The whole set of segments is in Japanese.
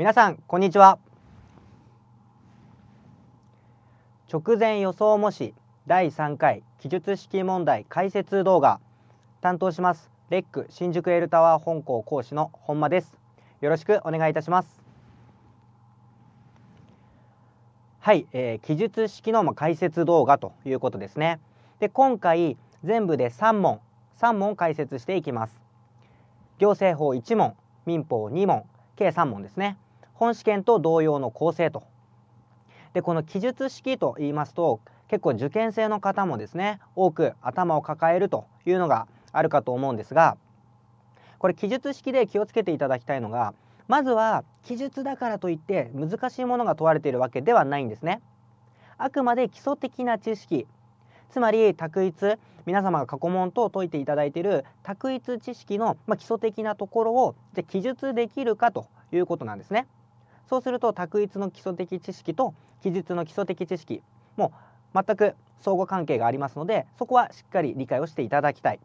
皆さんこんにちは直前予想模試第3回記述式問題解説動画担当しますレック新宿エルタワー本校講師の本間ですよろしくお願いいたしますはい、えー、記述式の解説動画ということですねで今回全部で3問3問解説していきます行政法1問民法2問計3問ですね本試験と同様の構成と。でこの記述式と言いますと結構受験生の方もですね多く頭を抱えるというのがあるかと思うんですがこれ記述式で気をつけていただきたいのがまずは記述だからといって難しいものが問われているわけではないんですね。あくまで基礎的な知識つまり択一皆様が過去問等を解いていただいている択一知識の、ま基礎的なところをじゃ記述できるかということなんですね。そうすると択一の基礎的知識と記述の基礎的知識も全く相互関係がありますのでそこはしっかり理解をしていただきたい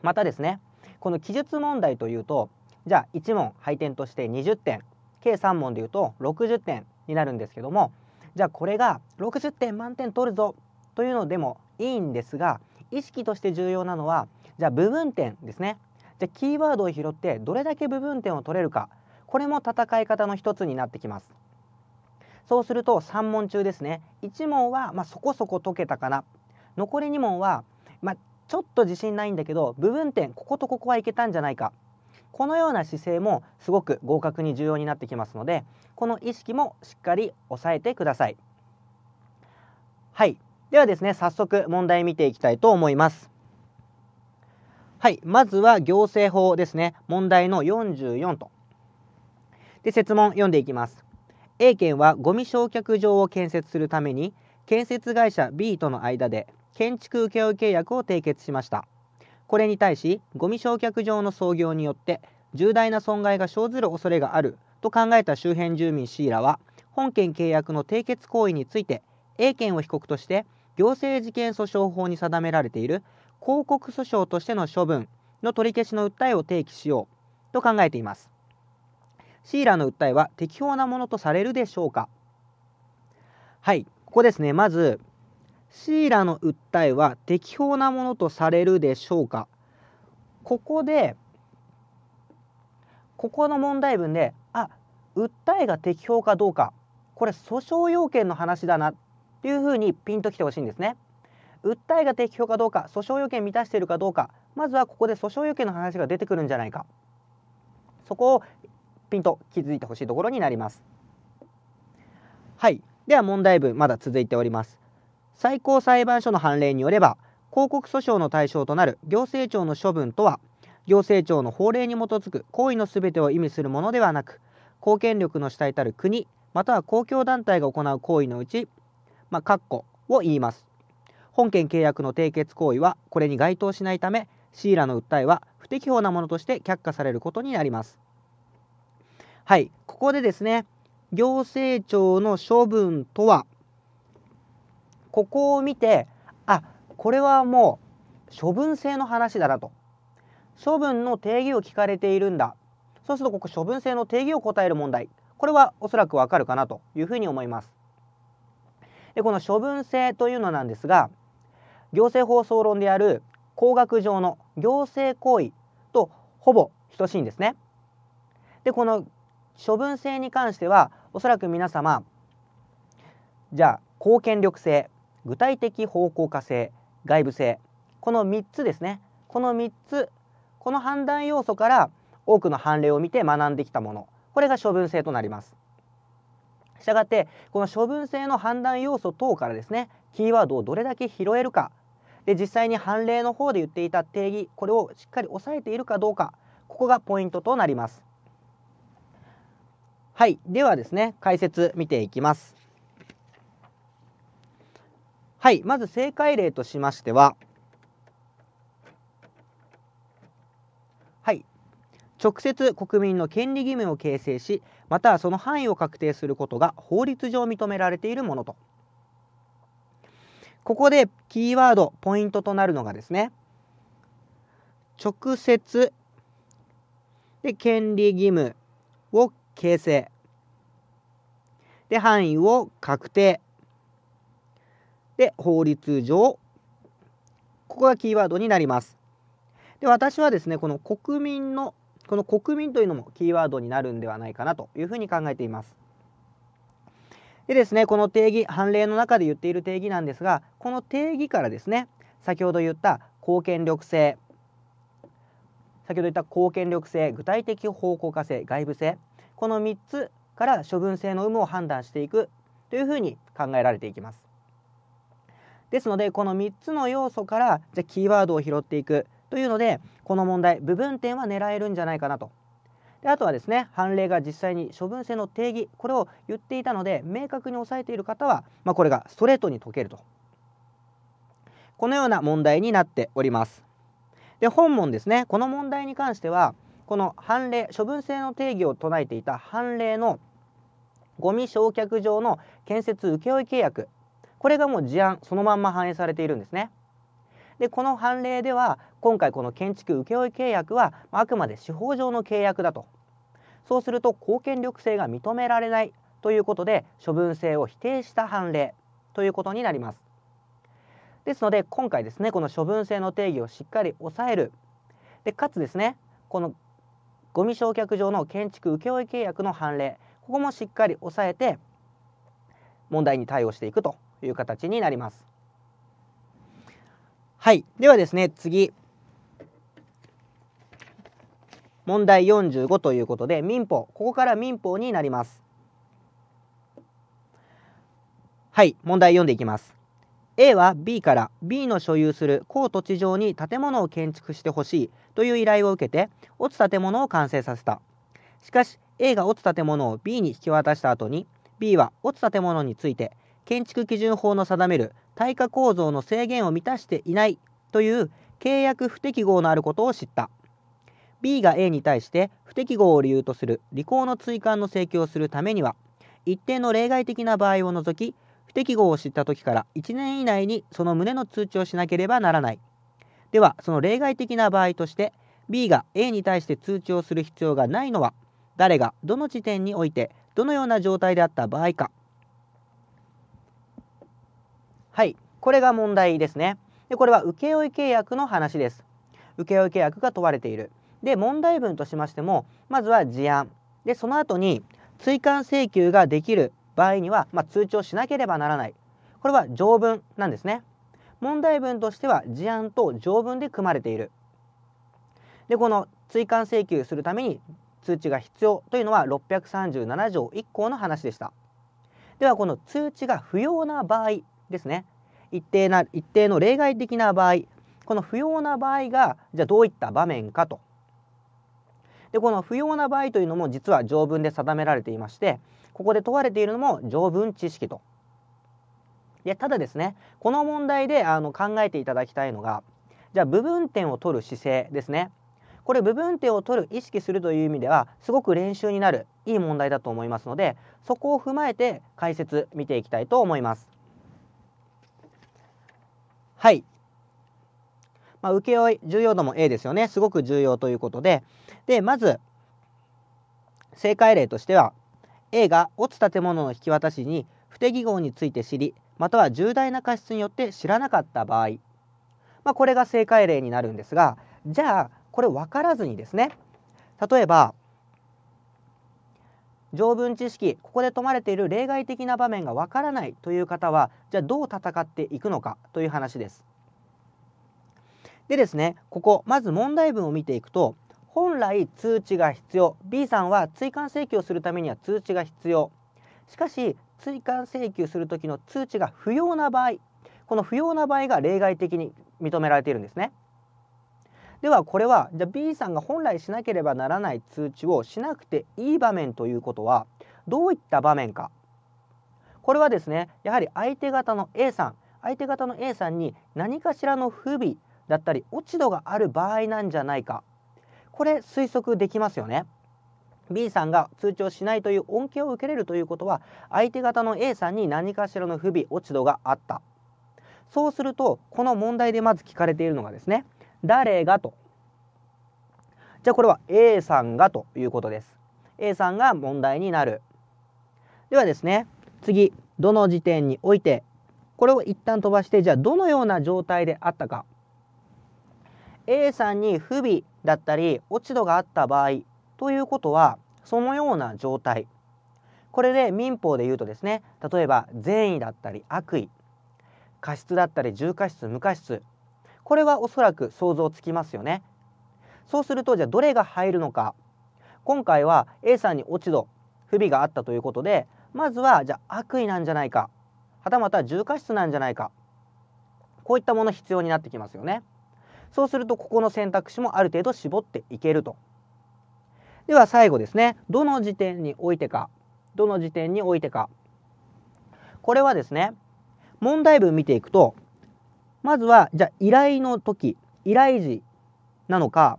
またですねこの記述問題というとじゃあ1問配点として20点計3問でいうと60点になるんですけどもじゃあこれが60点満点取るぞというのでもいいんですが意識として重要なのはじゃあ部分点ですねじゃあキーワードを拾ってどれだけ部分点を取れるかこれも戦い方の一つになってきますそうすると3問中ですね1問はまそこそこ解けたかな残り2問はまちょっと自信ないんだけど部分点こことここはいけたんじゃないかこのような姿勢もすごく合格に重要になってきますのでこの意識もしっかり押さえてくださいはいではですね早速問題見ていきたいと思いますはいまずは行政法ですね問題の44とで、設問読んでいきます。A 県はゴミ焼却場を建設するために、建設会社 B との間で建築請負契約を締結しました。これに対し、ゴミ焼却場の操業によって重大な損害が生ずる恐れがあると考えた周辺住民 C らは、本件契約の締結行為について A 県を被告として行政事件訴訟法に定められている広告訴訟としての処分の取り消しの訴えを提起しようと考えていますシーラの訴えは適法なものとされるでしょうかはい、ここですね。まず、シーラの訴えは適法なものとされるでしょうかここで、ここの問題文で、あ、訴えが適法かどうか、これ訴訟要件の話だなっていうふうにピンときてほしいんですね。訴えが適法かどうか、訴訟要件満たしているかどうか、まずはここで訴訟要件の話が出てくるんじゃないか。そこをピンと気づいてほしいところになりますはいでは問題文まだ続いております最高裁判所の判例によれば広告訴訟の対象となる行政庁の処分とは行政庁の法令に基づく行為のすべてを意味するものではなく公権力の主体たる国または公共団体が行う行為のうち、まあ、括弧を言います本件契約の締結行為はこれに該当しないためシーラの訴えは不適法なものとして却下されることになりますはい、ここでですね、行政庁の処分とは、ここを見て、あ、これはもう処分制の話だなと。処分の定義を聞かれているんだ。そうするとここ処分制の定義を答える問題。これはおそらくわかるかなというふうに思います。でこの処分制というのなんですが、行政法総論である工学上の行政行為とほぼ等しいんですね。でこの処分性に関してはおそらく皆様じゃあ貢献力性具体的方向化性外部性この3つですねこの3つこの判断要素から多くの判例を見て学んできたものこれが処分性となりますしたがってこの処分性の判断要素等からですねキーワードをどれだけ拾えるかで実際に判例の方で言っていた定義これをしっかり押さえているかどうかここがポイントとなりますはい。ではですね、解説見ていきます。はい。まず正解例としましては、はい。直接国民の権利義務を形成し、またはその範囲を確定することが法律上認められているものと。ここでキーワード、ポイントとなるのがですね、直接で権利義務を形成。で、範囲を確定。で、法律上。ここがキーワードになります。で、私はですね、この国民の、この国民というのもキーワードになるんではないかなというふうに考えています。でですね、この定義、判例の中で言っている定義なんですが、この定義からですね、先ほど言った貢献力性、先ほど言った貢献力性、具体的方向化性、外部性、この3つから処分性の有無を判断していくというふうに考えられていきますですのでこの3つの要素からじゃキーワードを拾っていくというのでこの問題部分点は狙えるんじゃないかなとであとはですね判例が実際に処分性の定義これを言っていたので明確に押さえている方は、まあ、これがストレートに解けるとこのような問題になっておりますで本問ですねこの問題に関してはこの判例処分制の定義を唱えていた判例のゴミ焼却場の建設請負契約これがもう事案そのまんま反映されているんですね。でこの判例では今回この建築請負契約はあくまで司法上の契約だとそうすると貢献力性が認められないということで処分性を否定した判例ということになりますですので今回ですねこの処分性の定義をしっかり抑えるでかつですねこのゴミ焼却場の建築請負契約の判例ここもしっかり押さえて問題に対応していくという形になります。はい。ではですね、次。問題45ということで、民法。ここから民法になります。はい。問題読んでいきます。A は B から B の所有する高土地上に建物を建築してほしいという依頼を受けて落つ建物を完成させたしかし A が落つ建物を B に引き渡した後に B は落つ建物について建築基準法の定める耐火構造の制限を満たしていないという契約不適合のあることを知った B が A に対して不適合を理由とする履行の追加の請求をするためには一定の例外的な場合を除き適合を知った時から1年以内にその旨の通知をしなければならない。では、その例外的な場合として、B が A に対して通知をする必要がないのは、誰がどの時点においてどのような状態であった場合か。はい、これが問題ですね。でこれは請負契約の話です。請負契約が問われている。で、問題文としましても、まずは事案。で、その後に、追加請求ができる場合には、まあ、通知をしなければならない。これは条文なんですね。問題文としては事案と条文で組まれている。で、この追加請求するために通知が必要というのは637条1項の話でした。では、この通知が不要な場合ですね。一定な、一定の例外的な場合、この不要な場合が、じゃあどういった場面かと。で、この不要な場合というのも実は条文で定められていまして、ここで問われているのも条文知識と。でただですねこの問題であの考えていただきたいのがじゃあ部分点を取る姿勢ですね。これ部分点を取る意識するという意味ではすごく練習になるいい問題だと思いますのでそこを踏まえて解説見ていきたいと思います。はい。まあ、請負重要度も A ですよね。すごく重要ということで。で、まず、正解例としては、A が落ちた建物の引き渡しに不適合について知りまたは重大な過失によって知らなかった場合、まあ、これが正解例になるんですがじゃあこれ分からずにですね例えば条文知識ここで問われている例外的な場面が分からないという方はじゃあどう戦っていくのかという話です。でですねここまず問題文を見ていくと本来通知が必要 B さんは追加請求するためには通知が必要しかし追加請求する時の通知が不要な場合この不要な場合が例外的に認められているんですねではこれはじゃあ B さんが本来しなければならない通知をしなくていい場面ということはどういった場面かこれはですねやはり相手方の A さん相手方の A さんに何かしらの不備だったり落ち度がある場合なんじゃないかこれ推測できますよね。B さんが通知をしないという恩恵を受けれるということは相手方の A さんに何かしらの不備落ち度があったそうするとこの問題でまず聞かれているのがですね誰がとじゃあこれは A さんがということです A さんが問題になるではですね次どの時点においてこれを一旦飛ばしてじゃあどのような状態であったか A さんに不備だったり落ち度があった場合ということはそのような状態これで民法で言うとですね例えば善意だったり悪意過失だったり重過失無過失これはおそらく想像つきますよねそうするとじゃあどれが入るのか今回は A さんに落ち度不備があったということでまずはじゃあ悪意なんじゃないかはたまた重過失なんじゃないかこういったもの必要になってきますよね。そうするとここの選択肢もある程度絞っていけると。では最後ですねどの時点においてかどの時点においてかこれはですね問題文見ていくとまずはじゃあ依頼の時依頼時なのか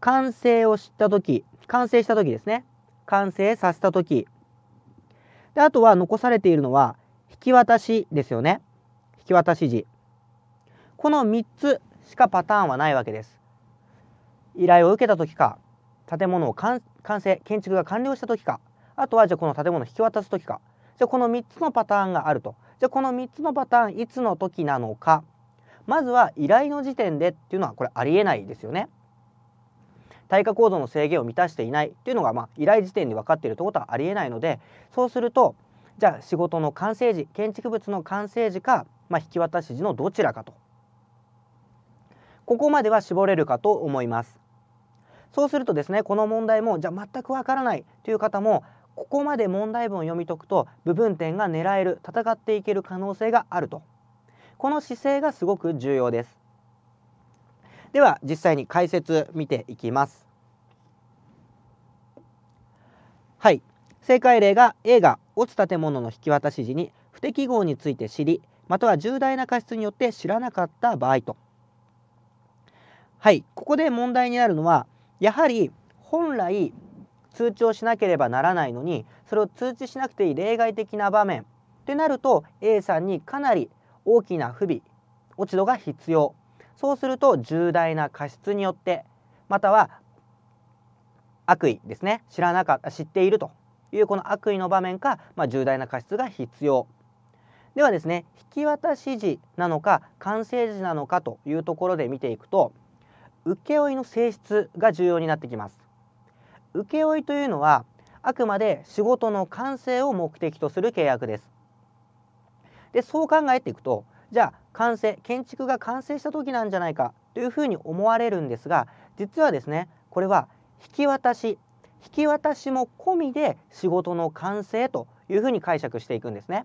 完成を知った時完成した時ですね完成させた時であとは残されているのは引き渡しですよね引き渡し時この3つしかパターンはないわけです。依頼を受けた時か、建物を完成、建築が完了した時か、あとはじゃあこの建物を引き渡す時か、じゃあこの3つのパターンがあると。じゃあこの3つのパターンいつの時なのか。まずは依頼の時点でっていうのはこれありえないですよね。対価構造の制限を満たしていないっていうのがまあ依頼時点で分かっているということはありえないのでそうするとじゃあ仕事の完成時建築物の完成時か、まあ、引き渡し時のどちらかとここまでは絞れるかと思いますそうするとですねこの問題もじゃあ全くわからないという方もここまで問題文を読み解くと部分点が狙える戦っていける可能性があるとこの姿勢がすごく重要ですでは実際に解説見ていきますはい正解例が A が落ち建物の引き渡し時に不適合について知りまたは重大な過失によって知らなかった場合とはい、ここで問題になるのは、やはり本来通知をしなければならないのに、それを通知しなくていい例外的な場面ってなると、A さんにかなり大きな不備、落ち度が必要。そうすると重大な過失によって、または悪意ですね、知らなかった、知っているというこの悪意の場面か、まあ、重大な過失が必要。ではですね、引き渡し時なのか、完成時なのかというところで見ていくと、請負の性質が重要になってきます請負というのはあくまで仕事の完成を目的とする契約ですでそう考えていくとじゃあ完成建築が完成した時なんじゃないかというふうに思われるんですが実はですねこれは引き渡し引き渡しも込みで仕事の完成というふうに解釈していくんですね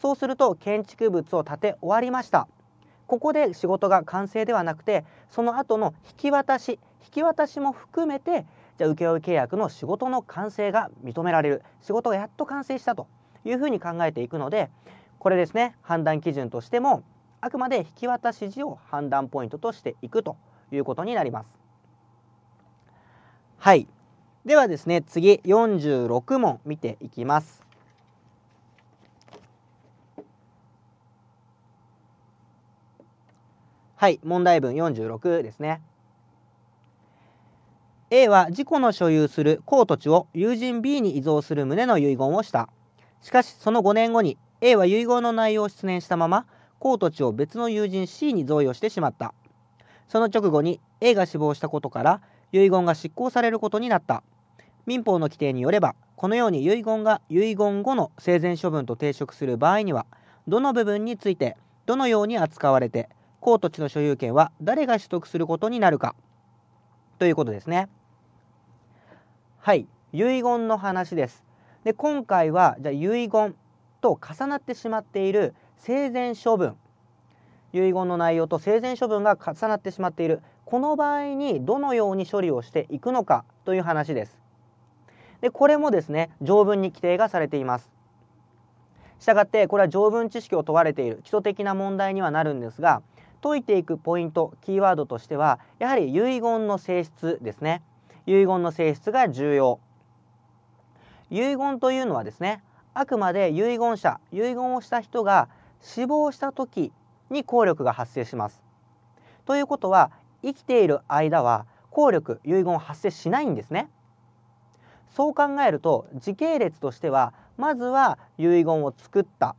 そうすると建築物を建て終わりましたここで仕事が完成ではなくてその後の引き渡し引き渡しも含めてじゃあ請負契約の仕事の完成が認められる仕事がやっと完成したというふうに考えていくのでこれですね判断基準としてもあくまで引き渡し時を判断ポイントとしていくということになります。はいではですね次46問見ていきます。はい、問題文46ですね。A は自己の所有する公土地を友人 B に依存する旨の遺言をした。しかし、その5年後に A は遺言の内容を失念したまま、公土地を別の友人 C に贈与してしまった。その直後に A が死亡したことから、遺言が執行されることになった。民法の規定によれば、このように遺言が遺言後の生前処分と抵触する場合には、どの部分について、どのように扱われて、公土地の所有権は誰が取得することになるかということですね。はい、遺言の話です。で今回はじゃ遺言と重なってしまっている生前処分遺言の内容と生前処分が重なってしまっているこの場合にどのように処理をしていくのかという話です。でこれもですね条文に規定がされています。したがってこれは条文知識を問われている基礎的な問題にはなるんですが解いていくポイントキーワードとしてはやはり遺言の性質ですね遺言の性質が重要遺言というのはですねあくまで遺言者遺言をした人が死亡した時に効力が発生しますということは生きている間は効力遺言発生しないんですねそう考えると時系列としてはまずは遺言を作った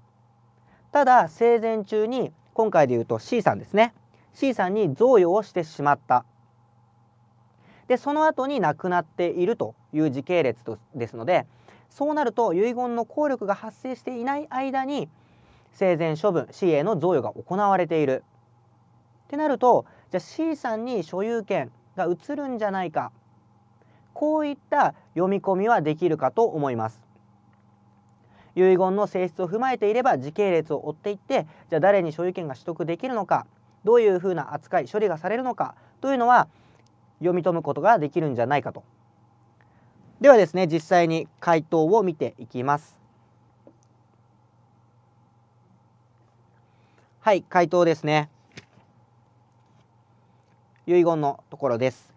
ただ生前中に今回で言うと C さんですね C さんに贈与をしてしまったでその後に亡くなっているという時系列ですのでそうなると遺言の効力が発生していない間に生前処分 C への贈与が行われているってなるとじゃあ C さんに所有権が移るんじゃないかこういった読み込みはできるかと思います。遺言の性質を踏まえていれば時系列を追っていってじゃあ誰に所有権が取得できるのかどういうふうな扱い処理がされるのかというのは読み止むことができるんじゃないかとではですね実際に回答を見ていきますはい回答ですね遺言のところです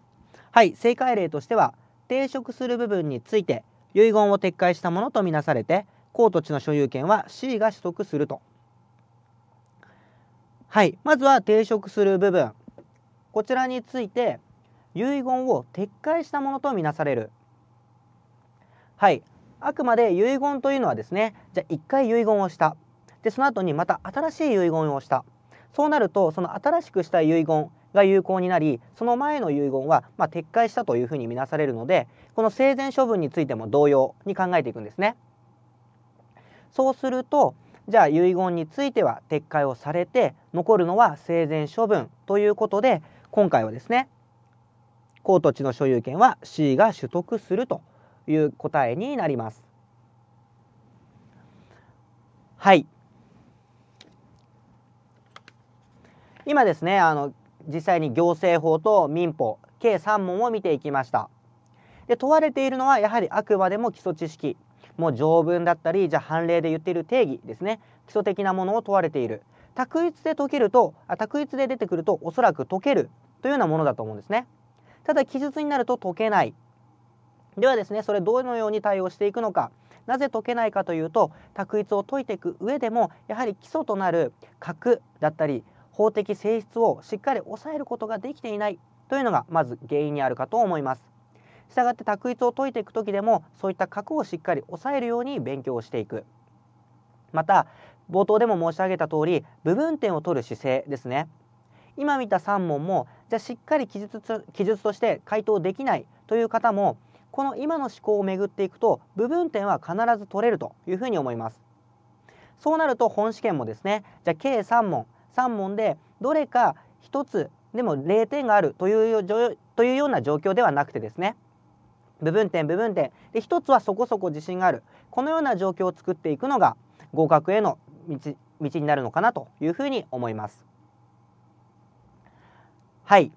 はい正解例としては抵触する部分について遺言を撤回したものとみなされて公土地の所有権は C が取得すると。はい。まずは抵触する部分。こちらについて、遺言を撤回したものとみなされる。はい。あくまで遺言というのはですね、じゃあ一回遺言をした。で、その後にまた新しい遺言をした。そうなると、その新しくした遺言が有効になり、その前の遺言は、まあ、撤回したというふうにみなされるので、この生前処分についても同様に考えていくんですね。そうするとじゃあ遺言については撤回をされて残るのは生前処分ということで今回はですね高土地の所有権は C が取得するという答えになります。はい今ですねあの実際に行政法と民法計3問を見ていきましたで問われているのはやはりあくまでも基礎知識もう条文だったりじゃあ判例で言っている定義ですね基礎的なものを問われている択一で解けるとあ択一で出てくるとおそらく解けるというようなものだと思うんですねただ記述になると解けないではですねそれどのように対応していくのかなぜ解けないかというと択一を解いていく上でもやはり基礎となる核だったり法的性質をしっかり抑えることができていないというのがまず原因にあるかと思いますしたがって択一を解いていく時でもそういった核をしっかり抑えるように勉強をしていくまた冒頭でも申し上げた通り部分点を取る姿勢ですね今見た3問もじゃあしっかり記述記述として回答できないという方もこの今の思考を巡っていくと部分点は必ず取れるというふうに思いますそうなると本試験もですねじゃあ計3問3問でどれか1つでも0点があるというというような状況ではなくてですね部分点部分点で一つはそこそこ自信があるこのような状況を作っていくのが合格への道道になるのかなというふうに思います。はい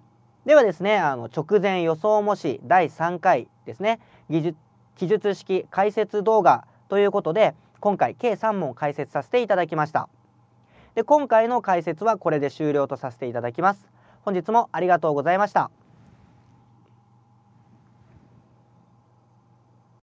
ではですねあの直前予想模試第3回ですね技術記述式解説動画ということで今回計3問解説させていただきましたで今回の解説はこれで終了とさせていただきます本日もありがとうございました